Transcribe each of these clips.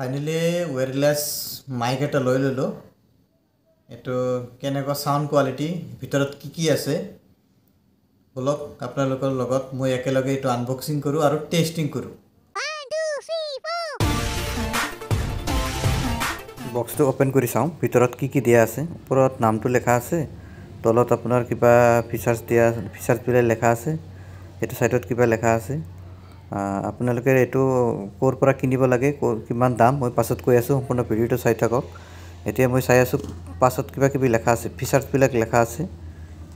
finally ৱেৰলেছ Mike এটা লৈ ল'লোঁ এইটো কেনেকুৱা চাউণ্ড কোৱালিটি ভিতৰত কি কি আছে বোলক আপোনালোকৰ লগত মই একেলগে এইটো আনবক্সিং কৰোঁ আৰু টেষ্টিং কৰোঁ বক্সটো অ'পেন কৰি চাওঁ ভিতৰত কি কি দিয়া আছে ওপৰত নামটো লিখা আছে তলত আপোনাৰ কিবা ফিচাৰ্ছ দিয়া ফিচাৰ্ছবিলাক লিখা আছে এইটো ছাইডত কিবা লিখা আছে আপোনালোকে এইটো ক'ৰ পৰা কিনিব লাগে কিমান দাম মই পাছত কৈ আছোঁ সম্পূৰ্ণ ভিডিঅ'টো চাই থাকক এতিয়া মই চাই আছোঁ পাছত কিবা কিবি লেখা আছে ফিচাৰ্ছবিলাক লেখা আছে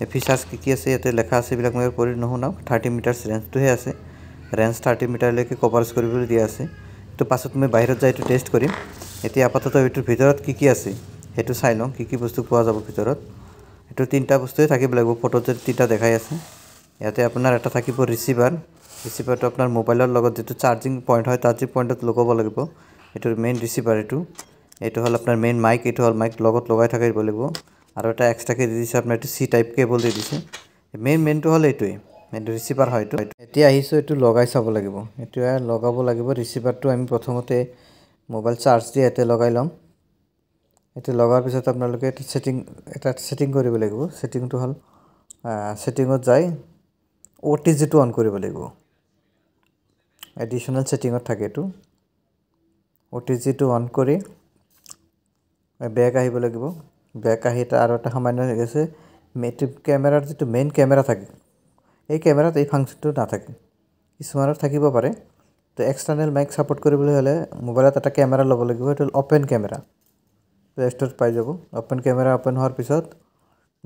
এই ফিচাৰ্ছ কি কি আছে ইয়াতে লেখা আছে এইবিলাক মই কৰি নুশুনাওঁ থাৰ্টি মিটাৰ্ছ ৰেঞ্জটোহে আছে ৰেঞ্জ থাৰ্টি মিটাৰলৈকে কভাৰেজ কৰিবলৈ দিয়া আছে এইটো পাছত মই বাহিৰত যাই এইটো টেষ্ট কৰিম এতিয়া আপাতত এইটোৰ ভিতৰত কি কি আছে সেইটো চাই লওঁ কি কি বস্তু পোৱা যাব ভিতৰত এইটো তিনিটা বস্তুৱে থাকিব লাগিব ফটোত যদি তিনিটা দেখাই আছে ইয়াতে আপোনাৰ এটা থাকিব ৰিচিভাৰ ৰিচিভাৰটো আপোনাৰ মোবাইলৰ লগত যিটো চাৰ্জিং পইণ্ট হয় চাৰ্জিং পইণ্টত লগাব লাগিব এইটো মেইন ৰিচিভাৰ এইটো এইটো হ'ল আপোনাৰ মেইন মাইক এইটো হ'ল মাইক লগত লগাই থাকিব লাগিব আৰু এটা এক্সট্ৰাকৈ দি দিছে আপোনাৰ এইটো চি টাইপ কেবল দি দিছে মেইন মেইনটো হ'ল এইটোৱেই এইটো ৰিচিভাৰ হয় এইটো এতিয়া আহিছোঁ এইটো লগাই চাব লাগিব এতিয়া লগাব লাগিব ৰিচিভাৰটো আমি প্ৰথমতে মোবাইল চাৰ্জ দি ইয়াতে লগাই ল'ম এইটো লগাৰ পিছত আপোনালোকে এইটো এটা চেটিং কৰিব লাগিব চেটিংটো হ'ল চেটিঙত যাই অ' টি জিটো অন কৰিব লাগিব এডিশ্যনেল ছেটিঙত থাকে এইটো অ' টি জিটো অন কৰি বেক আহিব লাগিব বেক আহি এটা আৰু এটা সামান্য গৈছে কেমেৰাৰ যিটো মেইন কেমেৰা থাকে এই কেমেৰাত এই ফাংচনটো নাথাকে কিছুমানত থাকিব পাৰে তো এক্সটাৰ্নেল মাইক ছাপৰ্ট কৰিবলৈ হ'লে মোবাইলত এটা কেমেৰা ল'ব লাগিব সেইটো হ'ল অ'পেন কেমেৰা প্লে' ষ্ট'ৰত পাই যাব অ'পেন কেমেৰা অ'পেন হোৱাৰ পিছত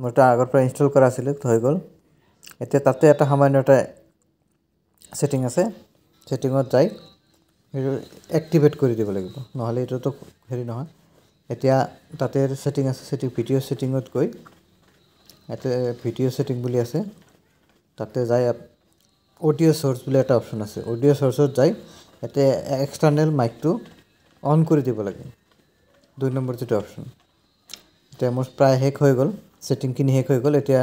মোৰ এটা আগৰ পৰা ইনষ্টল কৰা আছিলে হৈ গ'ল এতিয়া তাতে এটা সামান্য এটা ছেটিং আছে ছেটিঙত যাই এইটো এক্টিভেট কৰি দিব লাগিব নহ'লে এইটোতো হেৰি নহয় এতিয়া তাতে ছেটিং আছে ছেটিং ভিডিঅ' ছেটিঙত গৈ ইয়াতে ভিডিঅ' ছেটিং বুলি আছে তাতে যাই অডিঅ' চ'ৰ্চ বুলি এটা অপশ্যন আছে অডিঅ' চ'ৰ্চত যাই ইয়াতে এক্সটাৰ্নেল মাইকটো অন কৰি দিব লাগে দুই নম্বৰ যিটো অপশ্যন এতিয়া মোৰ প্ৰায় শেষ হৈ গ'ল ছেটিংখিনি শেষ হৈ গ'ল এতিয়া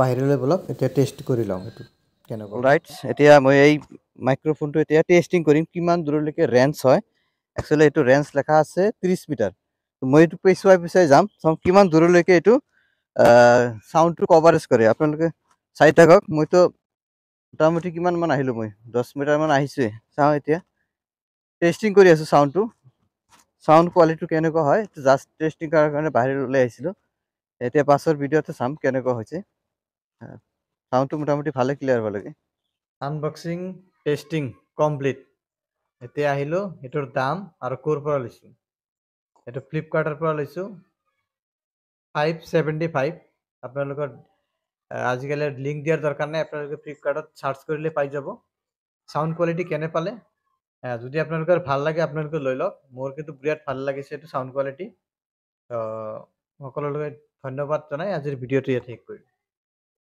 বাহিৰলৈ বলক এতিয়া টেষ্ট কৰি লওঁ এইটো কেনেকুৱা ৰাইট এতিয়া মই এই মাইক্ৰফোনটো এতিয়া টেষ্টিং কৰিম কিমান দূৰলৈকে ৰেঞ্জ হয় একচুৱেলি এইটো ৰেঞ্জ লেখা আছে ত্ৰিছ মিটাৰ মই এইটো পিছুৱাই পিছুৱাই যাম চাওঁ কিমান দূৰলৈকে এইটো চাউণ্ডটো কভাৰেজ কৰে আপোনালোকে চাই থাকক মইতো মোটামুটি কিমানমান আহিলোঁ মই দহ মিটাৰমান আহিছোঁৱেই চাওঁ এতিয়া টেষ্টিং কৰি আছোঁ চাউণ্ডটো চাউণ্ড কোৱালিটিটো কেনেকুৱা হয় জাষ্ট টেষ্টিং কৰাৰ কাৰণে বাহিৰত ওলাই আহিছিলোঁ এতিয়া পাছৰ ভিডিঅ'তে চাম কেনেকুৱা হৈছে চাউণ্ডটো মোটামুটি ভালে ক্লিয়াৰ হ'ব লাগে আনবক্সিং টেষ্টিং কমপ্লিট এতিয়া আহিলোঁ এইটোৰ দাম আৰু ক'ৰ পৰা লৈছোঁ এইটো ফ্লিপকাৰ্টৰ পৰা লৈছোঁ ফাইভ ছেভেণ্টি ফাইভ আপোনালোকৰ আজিকালি লিংক দিয়াৰ দৰকাৰ নাই আপোনালোকে ফ্লিপকাৰ্টত চাৰ্চ কৰিলে পাই যাব চাউণ্ড কোৱালিটি কেনে পালে যদি আপোনালোকৰ ভাল লাগে আপোনালোকে লৈ লওক মোৰ কিন্তু বিৰাট ভাল লাগিছে এইটো চাউণ্ড কোৱালিটি সকলোলৈ ধন্যবাদ জনাই আজিৰ ভিডিঅ'টো ইয়াত শেষ কৰিলোঁ